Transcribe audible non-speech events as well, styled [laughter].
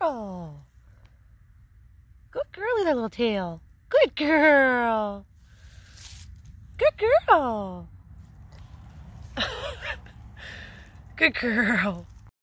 girl. Good girl with that little tail. Good girl. Good girl. [laughs] Good girl.